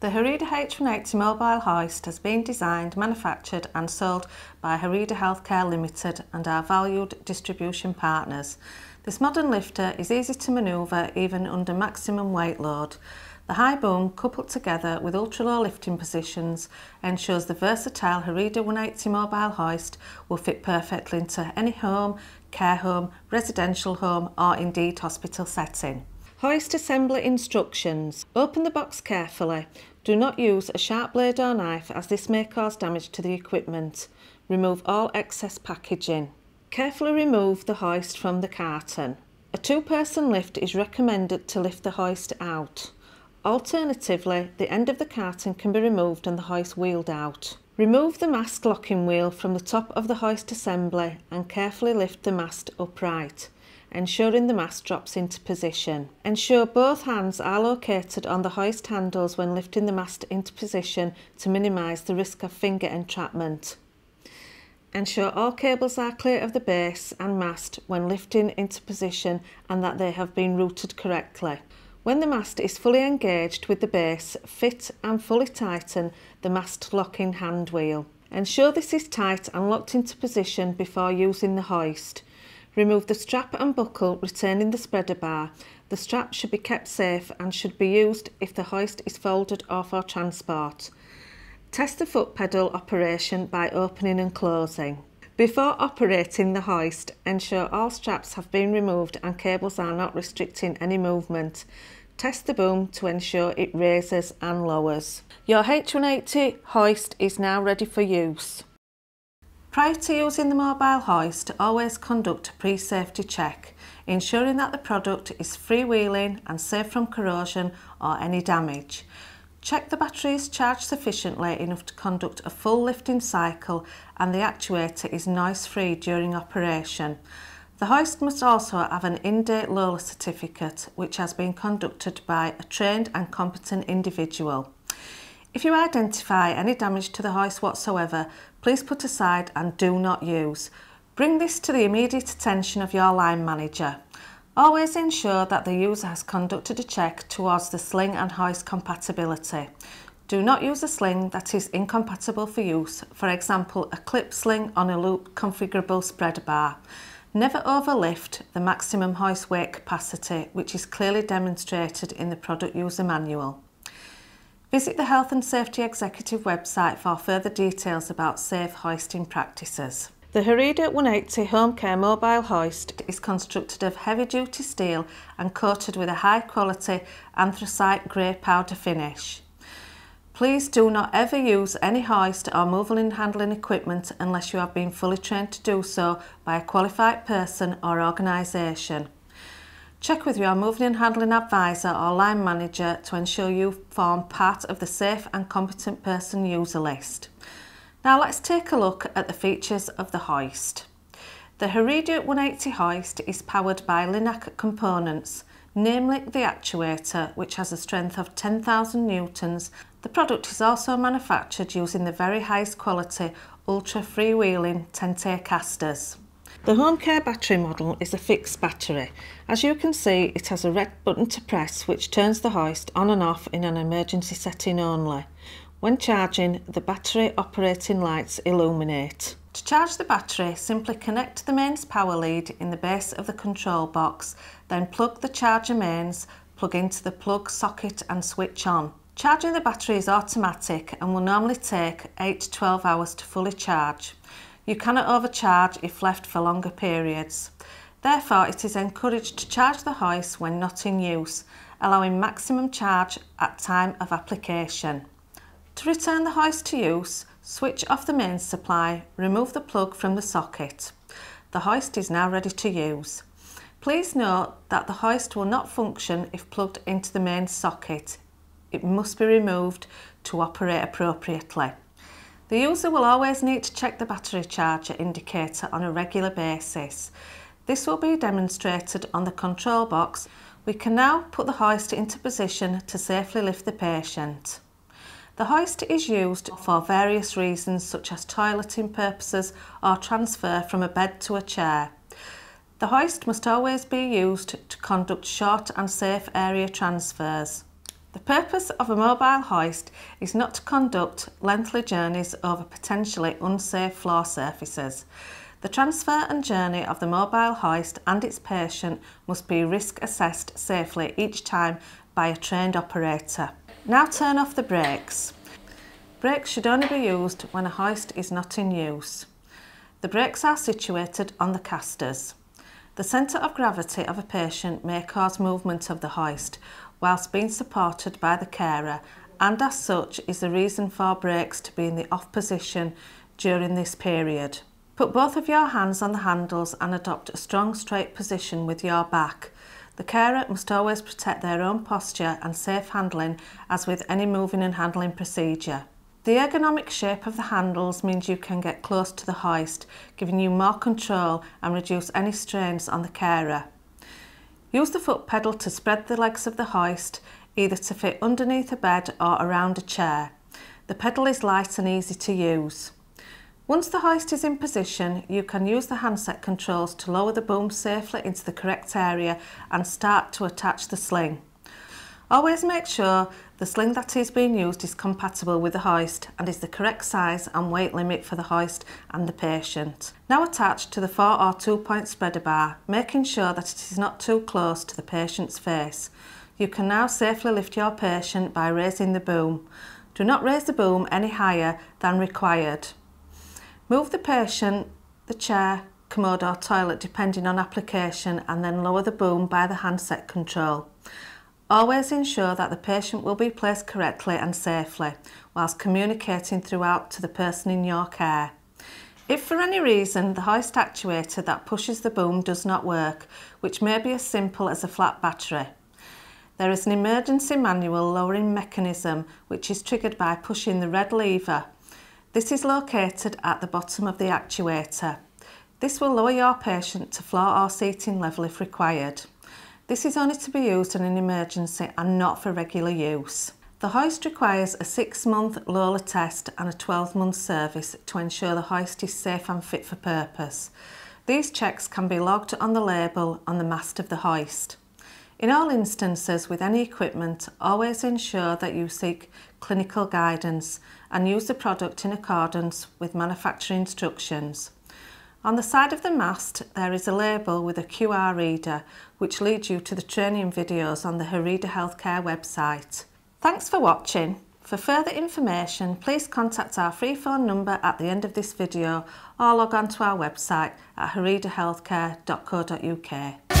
The Harida H180 mobile hoist has been designed, manufactured and sold by Harida Healthcare Limited and our valued distribution partners. This modern lifter is easy to manoeuvre even under maximum weight load. The high boom coupled together with ultra-low lifting positions ensures the versatile Harida 180 mobile hoist will fit perfectly into any home, care home, residential home or indeed hospital setting. Hoist assembly instructions. Open the box carefully. Do not use a sharp blade or knife as this may cause damage to the equipment. Remove all excess packaging. Carefully remove the hoist from the carton. A two-person lift is recommended to lift the hoist out. Alternatively, the end of the carton can be removed and the hoist wheeled out. Remove the mast locking wheel from the top of the hoist assembly and carefully lift the mast upright. ensuring the mast drops into position. Ensure both hands are located on the hoist handles when lifting the mast into position to minimise the risk of finger entrapment. Ensure all cables are clear of the base and mast when lifting into position and that they have been routed correctly. When the mast is fully engaged with the base, fit and fully tighten the mast locking hand wheel. Ensure this is tight and locked into position before using the hoist. Remove the strap and buckle, retaining the spreader bar. The strap should be kept safe and should be used if the hoist is folded off or transport. Test the foot pedal operation by opening and closing. Before operating the hoist, ensure all straps have been removed and cables are not restricting any movement. Test the boom to ensure it raises and lowers. Your H180 hoist is now ready for use. Prior to using the mobile hoist, always conduct a pre-safety check, ensuring that the product is freewheeling and safe from corrosion or any damage. Check the battery is charged sufficiently enough to conduct a full lifting cycle and the actuator is noise free during operation. The hoist must also have an in-date Lola certificate which has been conducted by a trained and competent individual. If you identify any damage to the hoist whatsoever, please put aside and do not use. Bring this to the immediate attention of your line manager. Always ensure that the user has conducted a check towards the sling and hoist compatibility. Do not use a sling that is incompatible for use, for example a clip sling on a loop configurable spread bar. Never overlift the maximum hoist weight capacity, which is clearly demonstrated in the product user manual. Visit the Health and Safety Executive website for further details about safe hoisting practices. The Harida 180 Home Care Mobile Hoist is constructed of heavy-duty steel and coated with a high-quality anthracite grey powder finish. Please do not ever use any hoist or moving and handling equipment unless you have been fully trained to do so by a qualified person or organisation. Check with your moving and handling advisor or line manager to ensure you form part of the safe and competent person user list. Now let's take a look at the features of the hoist. The Heredia 180 hoist is powered by Linac components, namely the actuator which has a strength of 10,000 newtons. The product is also manufactured using the very highest quality ultra freewheeling Tente casters. The home care battery model is a fixed battery. As you can see, it has a red button to press which turns the hoist on and off in an emergency setting only. When charging, the battery operating lights illuminate. To charge the battery, simply connect the mains power lead in the base of the control box, then plug the charger mains, plug into the plug socket and switch on. Charging the battery is automatic and will normally take 8 to 12 hours to fully charge. You cannot overcharge if left for longer periods. Therefore, it is encouraged to charge the hoist when not in use, allowing maximum charge at time of application. To return the hoist to use, switch off the mains supply, remove the plug from the socket. The hoist is now ready to use. Please note that the hoist will not function if plugged into the main socket. It must be removed to operate appropriately. The user will always need to check the battery charger indicator on a regular basis. This will be demonstrated on the control box. We can now put the hoist into position to safely lift the patient. The hoist is used for various reasons such as toileting purposes or transfer from a bed to a chair. The hoist must always be used to conduct short and safe area transfers. The purpose of a mobile hoist is not to conduct lengthy journeys over potentially unsafe floor surfaces. The transfer and journey of the mobile hoist and its patient must be risk assessed safely each time by a trained operator. Now turn off the brakes. Brakes should only be used when a hoist is not in use. The brakes are situated on the casters. The centre of gravity of a patient may cause movement of the hoist, whilst being supported by the carer and as such is the reason for brakes to be in the off position during this period. Put both of your hands on the handles and adopt a strong straight position with your back. The carer must always protect their own posture and safe handling as with any moving and handling procedure. The ergonomic shape of the handles means you can get close to the hoist, giving you more control and reduce any strains on the carer. Use the foot pedal to spread the legs of the hoist, either to fit underneath a bed or around a chair. The pedal is light and easy to use. Once the hoist is in position, you can use the handset controls to lower the boom safely into the correct area and start to attach the sling. Always make sure the sling that is being used is compatible with the hoist and is the correct size and weight limit for the hoist and the patient. Now attached to the 4 or 2 point spreader bar, making sure that it is not too close to the patient's face. You can now safely lift your patient by raising the boom. Do not raise the boom any higher than required. Move the patient, the chair, commode or toilet depending on application and then lower the boom by the handset control. Always ensure that the patient will be placed correctly and safely whilst communicating throughout to the person in your care. If for any reason the hoist actuator that pushes the boom does not work, which may be as simple as a flat battery, there is an emergency manual lowering mechanism which is triggered by pushing the red lever. This is located at the bottom of the actuator. This will lower your patient to floor or seating level if required. This is only to be used in an emergency and not for regular use. The hoist requires a 6 month Lola test and a 12 month service to ensure the hoist is safe and fit for purpose. These checks can be logged on the label on the mast of the hoist. In all instances with any equipment, always ensure that you seek clinical guidance and use the product in accordance with manufacturer instructions. On the side of the mast there is a label with a QR reader which leads you to the training videos on the Harida Healthcare website. Thanks for watching. For further information please contact our free phone number at the end of this video or log on to our website at haridahealthcare.co.uk.